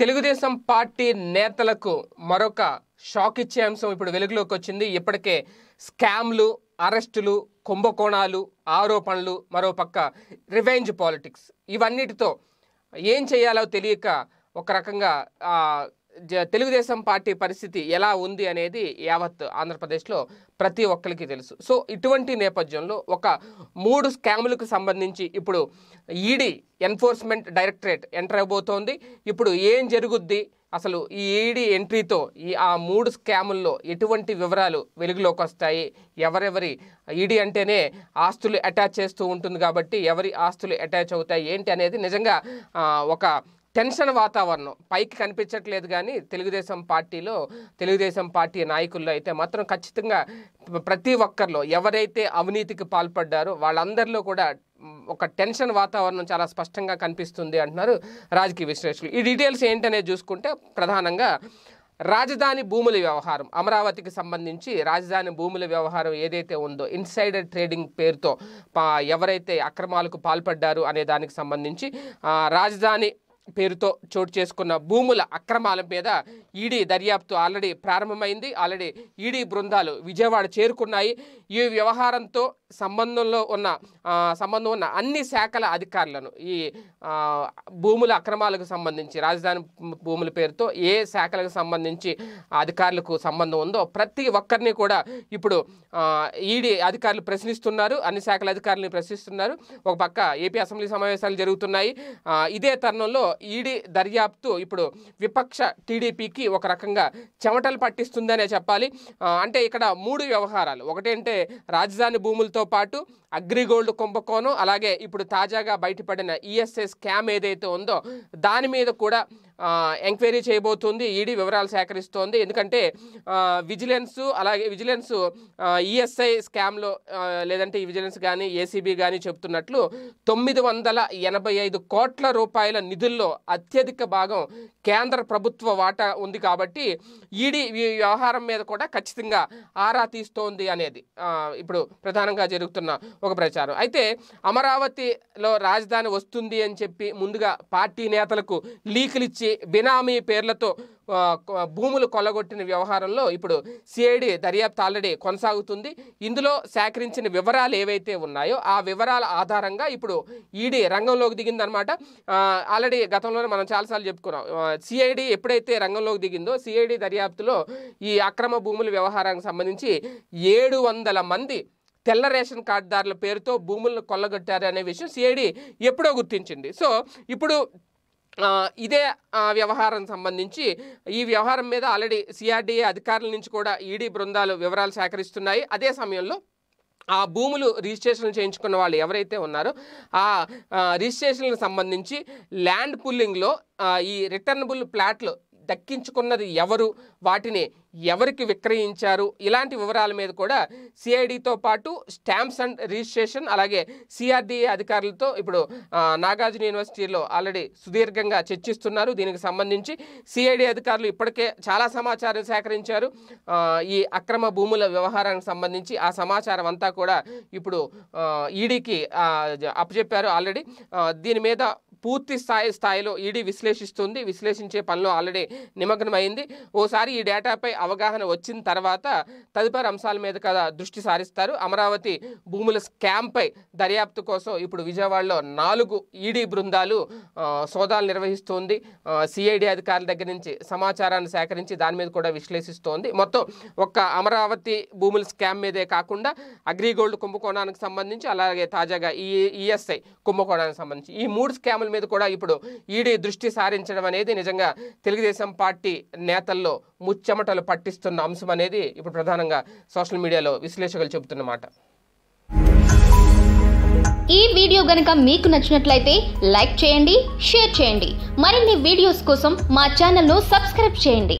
Telugu Desam party నేతలకు మరొక shock ఇచ్చే అంశం ఇప్పుడు వెలుగులోకి వచ్చింది ఇప్పటికే స్కామ్లు అరెస్టులు కుంభకోణాలు ఆరోపణలు మరోపక్క రివెంజ్ పాలిటిక్స్ ఇవన్నిటితో ఏం చేయాలో తెలియక ఒక రకంగా తెలుగుదేశం పార్టీ పరిస్థితి ఎలా ఉంది అనేది యావత్ ఆంధ్రప్రదేశ్లో ప్రతి ఒక్కరికి తెలుసు సో ఇటువంటి నేపథ్యంలో ఒక మూడు స్కాములకు సంబంధించి ఇప్పుడు ఈడీ ఎన్ఫోర్స్మెంట్ డైరెక్టరేట్ ఎంటర్ అయిపోతోంది ఇప్పుడు ఏం జరుగుద్ది అసలు ఈ ఈడీ ఎంట్రీతో ఈ ఆ మూడు స్కాముల్లో ఎటువంటి వివరాలు వెలుగులోకి వస్తాయి ఎవరెవరి ఈడీ అంటేనే ఆస్తులు అటాచ్ చేస్తూ ఉంటుంది కాబట్టి ఎవరి ఆస్తులు అటాచ్ అవుతాయి ఏంటి అనేది నిజంగా ఒక టెన్షన్ వాతావరణం పైకి కనిపించట్లేదు కానీ తెలుగుదేశం పార్టీలో తెలుగుదేశం పార్టీ నాయకుల్లో అయితే మాత్రం ఖచ్చితంగా ప్రతి ఒక్కరిలో ఎవరైతే అవినీతికి పాల్పడ్డారో వాళ్ళందరిలో కూడా ఒక టెన్షన్ వాతావరణం చాలా స్పష్టంగా కనిపిస్తుంది అంటున్నారు రాజకీయ విశ్లేషకులు ఈ డీటెయిల్స్ ఏంటనేది చూసుకుంటే ప్రధానంగా రాజధాని భూముల వ్యవహారం అమరావతికి సంబంధించి రాజధాని భూముల వ్యవహారం ఏదైతే ఉందో ఇన్సైడర్ ట్రేడింగ్ పేరుతో ఎవరైతే అక్రమాలకు పాల్పడ్డారు అనే దానికి సంబంధించి రాజధాని పేరుతో చోటు చేసుకున్న భూముల అక్రమాల మీద ఈడీ దర్యాప్తు ఆల్రెడీ ప్రారంభమైంది ఆల్రెడీ ఈడీ బృందాలు విజయవాడ చేరుకున్నాయి ఈ వ్యవహారంతో సంబంధంలో ఉన్న సంబంధం ఉన్న అన్ని శాఖల అధికారులను ఈ భూముల అక్రమాలకు సంబంధించి రాజధాని భూముల పేరుతో ఏ శాఖలకు సంబంధించి అధికారులకు సంబంధం ఉందో ప్రతి ఒక్కరిని కూడా ఇప్పుడు ఈడీ అధికారులు ప్రశ్నిస్తున్నారు అన్ని శాఖల అధికారులను ప్రశ్నిస్తున్నారు ఒక పక్క ఏపీ అసెంబ్లీ సమావేశాలు జరుగుతున్నాయి ఇదే తరుణంలో ఈడీ దర్యాప్తు ఇప్పుడు విపక్ష టీడీపీకి ఒక రకంగా చెమటలు పట్టిస్తుందనే చెప్పాలి అంటే ఇక్కడ మూడు వ్యవహారాలు ఒకటేంటే రాజధాని భూములతో పాటు అగ్రిగోల్డ్ కుంభకోణం అలాగే ఇప్పుడు తాజాగా బయటపడిన ఈఎస్ఎస్ స్కామ్ ఏదైతే ఉందో దాని మీద కూడా ఎంక్వైరీ చేయబోతుంది ఈడీ వివరాలు సేకరిస్తోంది ఎందుకంటే విజిలెన్స్ అలాగే విజిలెన్స్ ఈఎస్ఐ స్కామ్లో లేదంటే విజిలెన్స్ కానీ ఏసీబీ కానీ చెబుతున్నట్లు తొమ్మిది వందల ఎనభై ఐదు కోట్ల రూపాయల నిధుల్లో అత్యధిక భాగం కేంద్ర ప్రభుత్వ వాటా ఉంది కాబట్టి ఈడీ వ్యవహారం మీద కూడా ఖచ్చితంగా ఆరా తీస్తోంది అనేది ఇప్పుడు ప్రధానంగా జరుగుతున్న ఒక ప్రచారం అయితే అమరావతిలో రాజధాని వస్తుంది అని చెప్పి ముందుగా పార్టీ నేతలకు లీకులు ఇచ్చి సంబంధించి బినామీ పేర్లతో భూములు కొల్లగొట్టిన వ్యవహారంలో ఇప్పుడు సిఐడి దర్యాప్తు ఆల్రెడీ కొనసాగుతుంది ఇందులో సేకరించిన వివరాలు ఏవైతే ఉన్నాయో ఆ వివరాల ఆధారంగా ఇప్పుడు ఈడీ రంగంలోకి దిగిందనమాట ఆల్రెడీ గతంలోనే మనం చాలాసార్లు చెప్పుకున్నాం సిఐడి ఎప్పుడైతే రంగంలోకి దిగిందో సిఐడి దర్యాప్తులో ఈ అక్రమ భూముల వ్యవహారానికి సంబంధించి ఏడు మంది తెల్ల రేషన్ కార్డుదారుల పేరుతో భూములను కొల్లగొట్టారు అనే విషయం సిఐడి ఎప్పుడో గుర్తించింది సో ఇప్పుడు ఇదే వ్యవహారం సంబంధించి ఈ వ్యవహారం మీద ఆల్రెడీ సిఆర్డీఏ అధికారుల నుంచి కూడా ఈడీ బృందాలు వివరాలు సేకరిస్తున్నాయి అదే సమయంలో ఆ భూములు రిజిస్ట్రేషన్ చేయించుకున్న వాళ్ళు ఎవరైతే ఉన్నారో ఆ రిజిస్ట్రేషన్లకు సంబంధించి ల్యాండ్ పుల్లింగ్లో ఈ రిటర్నబుల్ ప్లాట్లు దక్కించుకున్నది ఎవరు వాటిని ఎవరికి విక్రయించారు ఇలాంటి వివరాల మీద కూడా సిఐడితో పాటు స్టాంప్స్ అండ్ రిజిస్ట్రేషన్ అలాగే సిఆర్డిఏ అధికారులతో ఇప్పుడు నాగార్జున యూనివర్సిటీలో ఆల్రెడీ సుదీర్ఘంగా చర్చిస్తున్నారు దీనికి సంబంధించి సిఐడి అధికారులు ఇప్పటికే చాలా సమాచారం సేకరించారు ఈ అక్రమ భూముల వ్యవహారానికి సంబంధించి ఆ సమాచారం అంతా కూడా ఇప్పుడు ఈడీకి e అప్పచెప్పారు ఆల్రెడీ దీని మీద పూర్తి స్థాయి స్థాయిలో ఈడీ విశ్లేషిస్తుంది విశ్లేషించే పనిలో ఆల్రెడీ నిమగ్నమైంది ఓసారి ఈ డేటాపై అవగాహన వచ్చిన తర్వాత తదుపరి అంశాల మీద కదా దృష్టి సారిస్తారు అమరావతి భూముల స్కామ్పై దర్యాప్తు కోసం ఇప్పుడు విజయవాడలో నాలుగు ఈడీ బృందాలు సోదాలు నిర్వహిస్తోంది సిఐడి అధికారుల దగ్గర నుంచి సమాచారాన్ని సేకరించి దాని మీద కూడా విశ్లేషిస్తోంది మొత్తం ఒక్క అమరావతి భూముల స్కామ్ మీదే కాకుండా అగ్రిగోల్డ్ కుంభకోణానికి సంబంధించి అలాగే తాజాగా ఈ ఈఎస్ఐ కుంభకోణానికి సంబంధించి ఈ మూడు స్కాములు మీద కూడా ఇప్పుడు ఈడీ దృష్టి సారించడం అనేది నిజంగా తెలుగుదేశం పార్టీ నేతల్లో ముచ్చెమటలు పట్టిస్తున్న అంశం అనేది ఇప్పుడు ప్రధానంగా సోషల్ మీడియాలో విశ్లేషకులు చెబుతున్నమాట ఈ వీడియో గనక మీకు నచ్చినట్లయితే లైక్ చేయండి షేర్ చేయండి మరిన్ని వీడియోస్ కోసం మా ను సబ్స్క్రైబ్ చేయండి